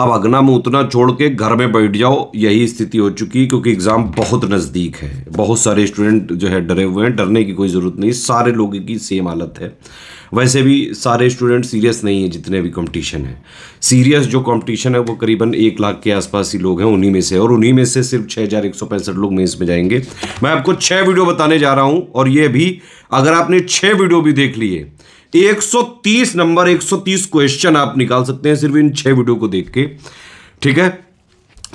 अब अगना मुंह उतना छोड़ के घर में बैठ जाओ यही स्थिति हो चुकी है क्योंकि एग्ज़ाम बहुत नज़दीक है बहुत सारे स्टूडेंट जो है डरे हुए हैं डरने की कोई ज़रूरत नहीं सारे लोगों की सेम हालत है वैसे भी सारे स्टूडेंट सीरियस नहीं है जितने भी कंपटीशन है सीरियस जो कंपटीशन है वो करीबन एक लाख के आसपास ही लोग हैं उन्हीं में से और उन्हीं में से सिर्फ छः हज़ार एक सौ पैंसठ लोग मेन्स में जाएंगे मैं आपको छः वीडियो बताने जा रहा हूँ और ये भी अगर आपने छः वीडियो भी देख लिए 130 नंबर 130 क्वेश्चन आप निकाल सकते हैं सिर्फ इन छह वीडियो को देख के ठीक है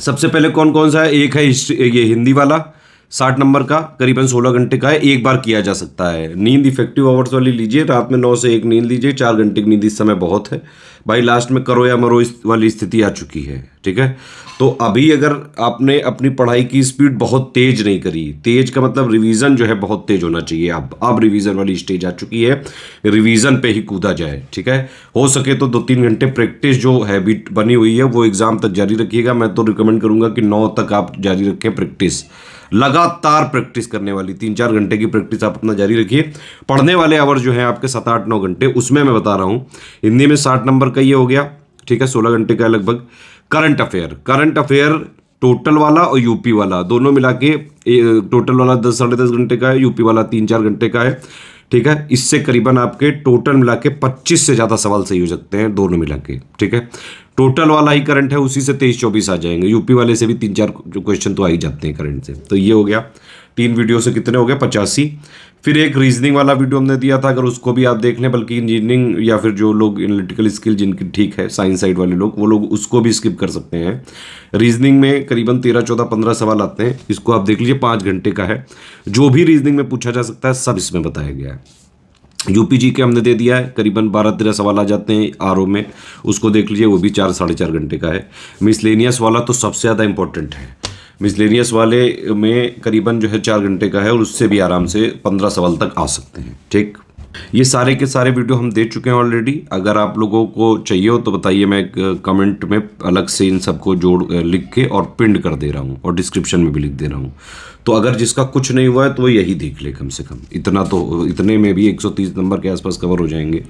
सबसे पहले कौन कौन सा है एक है ये हिंदी वाला साठ नंबर का करीबन सोलह घंटे का है एक बार किया जा सकता है नींद इफेक्टिव आवर्स वाली लीजिए रात में नौ से एक नींद लीजिए चार घंटे की नींद इस समय बहुत है भाई लास्ट में करो या मरो इस वाली स्थिति आ चुकी है ठीक है तो अभी अगर आपने अपनी पढ़ाई की स्पीड बहुत तेज़ नहीं करी तेज़ का मतलब रिवीजन जो है बहुत तेज़ होना चाहिए अब अब रिवीजन वाली स्टेज आ चुकी है रिवीजन पे ही कूदा जाए ठीक है हो सके तो दो तीन घंटे प्रैक्टिस जो हैबिट बनी हुई है वो एग्ज़ाम तक जारी रखिएगा मैं तो रिकमेंड करूँगा कि नौ तक आप जारी रखें प्रैक्टिस लगातार प्रैक्टिस करने वाली तीन चार घंटे की प्रैक्टिस आप अपना जारी रखिए पढ़ने वाले आवर जो है आपके सात आठ नौ घंटे उसमें मैं बता रहा हूँ हिंदी में साठ नंबर का ये हो गया ठीक है सोलह घंटे का लगभग current affair current affair total वाला और यूपी वाला दोनों मिला के टोटल वाला दस साढ़े दस घंटे का है यूपी वाला तीन चार घंटे का है ठीक है इससे करीबन आपके टोटल मिला के पच्चीस से ज़्यादा सवाल सही हो सकते हैं दोनों मिला के ठीक है टोटल वाला ही करंट है उसी से तेईस चौबीस आ जाएंगे यूपी वाले से भी तीन चार क्वेश्चन तो आ ही जाते हैं करंट से तो ये हो गया तीन वीडियो से कितने हो गए पचासी फिर एक रीजनिंग वाला वीडियो हमने दिया था अगर उसको भी आप देख लें बल्कि इंजीनियरिंग या फिर जो लोग एनालिटिकल स्किल जिनकी ठीक है साइंस साइड वाले लोग वो लोग उसको भी स्किप कर सकते हैं रीजनिंग में करीबन तेरह चौदह पंद्रह सवाल आते हैं इसको आप देख लीजिए पाँच घंटे का है जो भी रीजनिंग में पूछा जा सकता है सब इसमें बताया गया है यूपी जी के हमने दे दिया है करीबन बारह तेरह सवाल आ जाते हैं आर में उसको देख लीजिए वो भी चार साढ़े चार घंटे का है मिसलेनियस वाला तो सबसे ज़्यादा इंपॉर्टेंट है मिसलेनियस वाले में करीबन जो है चार घंटे का है और उससे भी आराम से पंद्रह सवाल तक आ सकते हैं ठीक ये सारे के सारे वीडियो हम दे चुके हैं ऑलरेडी अगर आप लोगों को चाहिए हो तो बताइए मैं कमेंट में अलग से इन सबको जोड़ लिख के और पिंड कर दे रहा हूँ और डिस्क्रिप्शन में भी लिख दे रहा हूँ तो अगर जिसका कुछ नहीं हुआ है तो वो यही देख ले कम से कम इतना तो इतने में भी 130 नंबर के आसपास कवर हो जाएंगे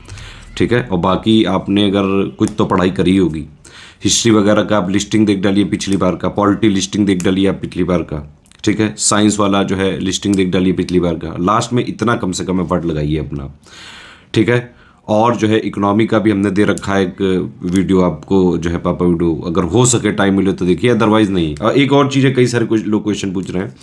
ठीक है और बाकी आपने अगर कुछ तो पढ़ाई करी होगी हिस्ट्री वगैरह का आप लिस्टिंग देख डालिए पिछली बार का पॉलिटी लिस्टिंग देख डालिए आप पिछली बार का ठीक है साइंस वाला जो है लिस्टिंग देख डालिए पिछली बार का लास्ट में इतना कम से कम वर्ड लगाइए अपना ठीक है और जो है इकोनॉमी का भी हमने दे रखा है एक वीडियो आपको जो है पापा वीडियो अगर हो सके टाइम मिले तो देखिए अदरवाइज़ नहीं एक और चीज़ है कई सारे कुछ लोग क्वेश्चन पूछ रहे हैं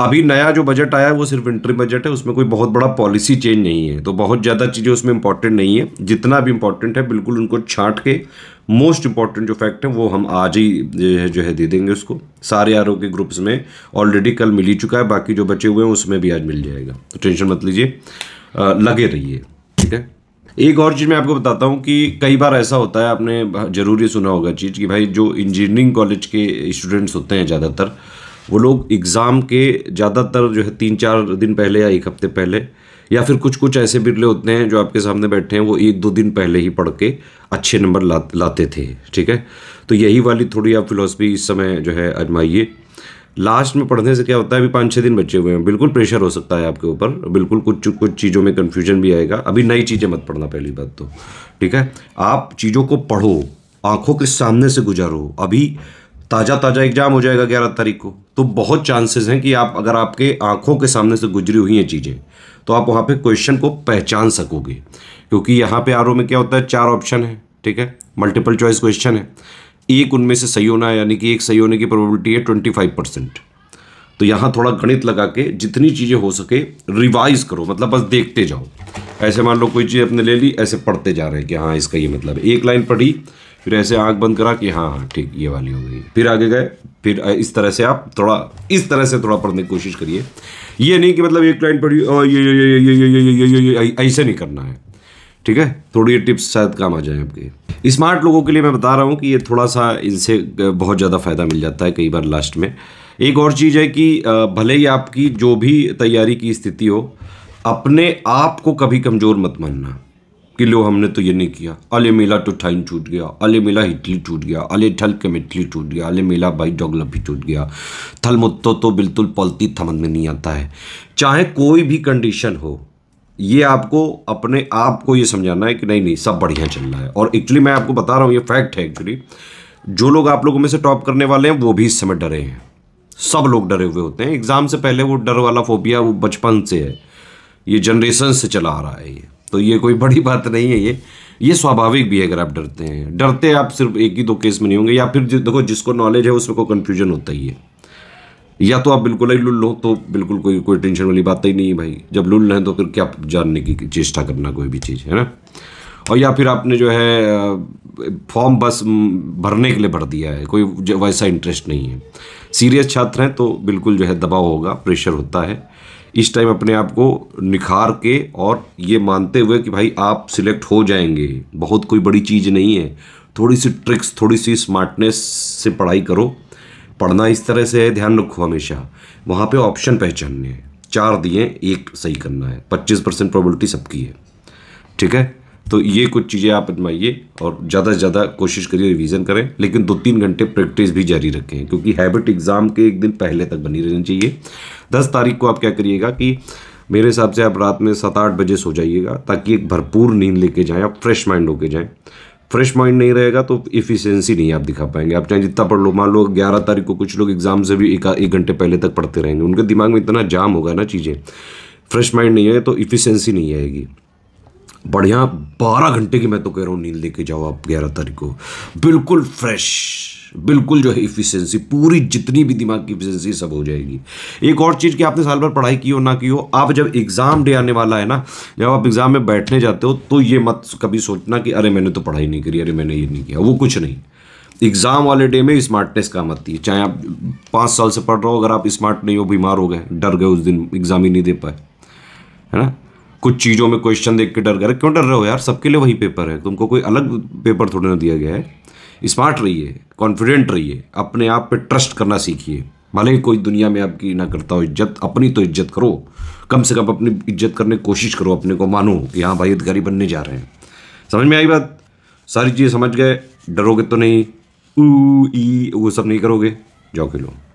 अभी नया जो बजट आया है वो सिर्फ इंटरी बजट है उसमें कोई बहुत बड़ा पॉलिसी चेंज नहीं है तो बहुत ज़्यादा चीज़ें उसमें इंपॉर्टेंट नहीं है जितना भी इंपॉर्टेंट है बिल्कुल उनको छांट के मोस्ट इंपॉर्टेंट जो फैक्ट है वो हम आज ही जो है जो है दे देंगे उसको सारे आर के ग्रुप्स में ऑलरेडी कल मिल ही चुका है बाकी जो बचे हुए हैं उसमें भी आज मिल जाएगा तो टेंशन मत लीजिए लगे रहिए ठीक है एक और चीज़ मैं आपको बताता हूँ कि कई बार ऐसा होता है आपने जरूरी सुना होगा चीज़ कि भाई जो इंजीनियरिंग कॉलेज के स्टूडेंट्स होते हैं ज़्यादातर वो लोग एग्ज़ाम के ज़्यादातर जो है तीन चार दिन पहले या एक हफ्ते पहले या फिर कुछ कुछ ऐसे बिरले होते हैं जो आपके सामने बैठे हैं वो एक दो दिन पहले ही पढ़ के अच्छे नंबर ला, लाते थे ठीक है तो यही वाली थोड़ी आप फिलोसफी इस समय जो है आजमाइए लास्ट में पढ़ने से क्या होता है अभी पाँच छः दिन बचे हुए हैं बिल्कुल प्रेशर हो सकता है आपके ऊपर बिल्कुल कुछ कुछ चीज़ों में कन्फ्यूजन भी आएगा अभी नई चीज़ें मत पढ़ना पहली बात तो ठीक है आप चीज़ों को पढ़ो आंखों के सामने से गुजारो अभी ताज़ा ताज़ा एग्ज़ाम हो जाएगा ग्यारह तारीख को तो बहुत चांसेस हैं कि आप अगर आपके आंखों के सामने से गुजरी हुई हैं चीज़ें तो आप वहाँ पे क्वेश्चन को पहचान सकोगे क्योंकि यहाँ पे आर में क्या होता है चार ऑप्शन है ठीक है मल्टीपल चॉइस क्वेश्चन है एक उनमें से सही होना है यानी कि एक सही होने की प्रोबेबिलिटी है ट्वेंटी फाइव परसेंट तो यहाँ थोड़ा गणित लगा के जितनी चीज़ें हो सके रिवाइज करो मतलब बस देखते जाओ ऐसे मान लो कोई चीज़ अपने ले ली ऐसे पढ़ते जा रहे हैं कि हाँ इसका ये मतलब एक लाइन पढ़ी फिर ऐसे आँख बंद करा कि हाँ हाँ ठीक ये वाली हो गई फिर आगे गए फिर इस तरह से आप थोड़ा इस तरह से थोड़ा पढ़ने की कोशिश करिए ये नहीं कि मतलब एक लाइन पढ़ी ये ये ये ये ये ये ये ये ऐसे नहीं करना है ठीक है थोड़ी ये टिप्स शायद काम आ जाए आपके स्मार्ट लोगों के लिए मैं बता रहा हूँ कि ये थोड़ा सा इनसे बहुत ज़्यादा फ़ायदा मिल जाता है कई बार लास्ट में एक और चीज़ है कि भले ही आपकी जो भी तैयारी की स्थिति हो अपने आप को कभी कमज़ोर मत मानना कि लो हमने तो ये नहीं किया अले मेला तो ठाइन टूट गया अले मेला इटली टूट गया अले ठल के मिटली टूट गया अले मेला भाई डॉगलब भी टूट गया थल मुत्तो तो बिल्कुल पलती थमन में नहीं आता है चाहे कोई भी कंडीशन हो ये आपको अपने आप को ये समझाना है कि नहीं नहीं सब बढ़िया चल रहा है और एक्चुअली मैं आपको बता रहा हूँ ये फैक्ट है एक्चुअली जो लोग आप लोगों में से टॉप करने वाले हैं वो भी इस समय डरे हैं सब लोग डरे हुए होते हैं एग्ज़ाम से पहले वो डर वाला फोबिया वो बचपन से है ये जनरेशन से चला आ रहा है ये तो ये कोई बड़ी बात नहीं है ये ये स्वाभाविक भी है अगर आप डरते हैं डरते आप सिर्फ एक ही दो केस में नहीं होंगे या फिर देखो जिसको नॉलेज है उसमें कोई कन्फ्यूजन होता ही है या तो आप बिल्कुल ही लुल लो तो बिल्कुल कोई कोई टेंशन वाली बात ही नहीं है भाई जब लुल हैं तो फिर क्या जानने की चेष्टा करना कोई भी चीज़ है ना और या फिर आपने जो है फॉर्म बस भरने के लिए भर दिया है कोई वैसा इंटरेस्ट नहीं है सीरियस छात्र हैं तो बिल्कुल जो है दबाव होगा प्रेशर होता है इस टाइम अपने आप को निखार के और ये मानते हुए कि भाई आप सिलेक्ट हो जाएंगे बहुत कोई बड़ी चीज़ नहीं है थोड़ी सी ट्रिक्स थोड़ी सी स्मार्टनेस से पढ़ाई करो पढ़ना इस तरह से है ध्यान रखो हमेशा वहाँ पे ऑप्शन पहचानने हैं चार दिए एक सही करना है पच्चीस परसेंट प्रॉबलिटी सबकी है ठीक है तो ये कुछ चीज़ें आप अजमाइए और ज़्यादा से ज़्यादा कोशिश करिए रिवीजन करें लेकिन दो तीन घंटे प्रैक्टिस भी जारी रखें क्योंकि हैबिट एग्ज़ाम के एक दिन पहले तक बनी रहनी चाहिए दस तारीख को आप क्या करिएगा कि मेरे हिसाब से आप रात में सात आठ बजे सो जाइएगा ताकि एक भरपूर नींद लेके जाएँ आप फ्रेश माइंड होके जाएँ फ्रेश माइंड नहीं रहेगा तो इफिशियंसी नहीं आप दिखा पाएंगे आप चाहे जितना पढ़ लो मान लो ग्यारह तारीख को कुछ लोग एग्जाम से भी एक एक घंटे पहले तक पढ़ते रहेंगे उनके दिमाग में इतना जाम होगा ना चीज़ें फ्रेश माइंड नहीं है तो इफिशियंसी नहीं आएगी बढ़िया बारह घंटे की मैं तो कह रहा हूँ नींद लेके जाओ आप ग्यारह तारीख को बिल्कुल फ्रेश बिल्कुल जो है इफिशेंसी पूरी जितनी भी दिमाग की इफिशियंसी सब हो जाएगी एक और चीज़ कि आपने साल भर पढ़ाई की हो ना की हो आप जब एग्ज़ाम डे आने वाला है ना जब आप एग्ज़ाम में बैठने जाते हो तो ये मत कभी सोचना कि अरे मैंने तो पढ़ाई नहीं करी अरे मैंने ये नहीं किया वो कुछ नहीं एग्ज़ाम वाले डे में स्मार्टनेस काम आती है चाहे आप पाँच साल से पढ़ रहे हो अगर आप स्मार्ट नहीं हो बीमार हो गए डर गए उस दिन एग्ज़ाम ही नहीं दे पाए है ना कुछ चीज़ों में क्वेश्चन देख के डर गए क्यों डर रहे हो यार सबके लिए वही पेपर है तुमको कोई अलग पेपर थोड़े ना दिया गया है स्मार्ट रहिए कॉन्फिडेंट रहिए अपने आप पर ट्रस्ट करना सीखिए भले ही कोई दुनिया में आपकी ना करता हो इज्जत अपनी तो इज्जत करो कम से कम अपनी इज्जत करने की कोशिश करो अपने को मानो कि हाँ भाई अधिकारी बनने जा रहे हैं समझ में आई बात सारी चीज़ें समझ गए डरोगे तो नहीं ऊ ई वो सब नहीं करोगे जाओ खेलो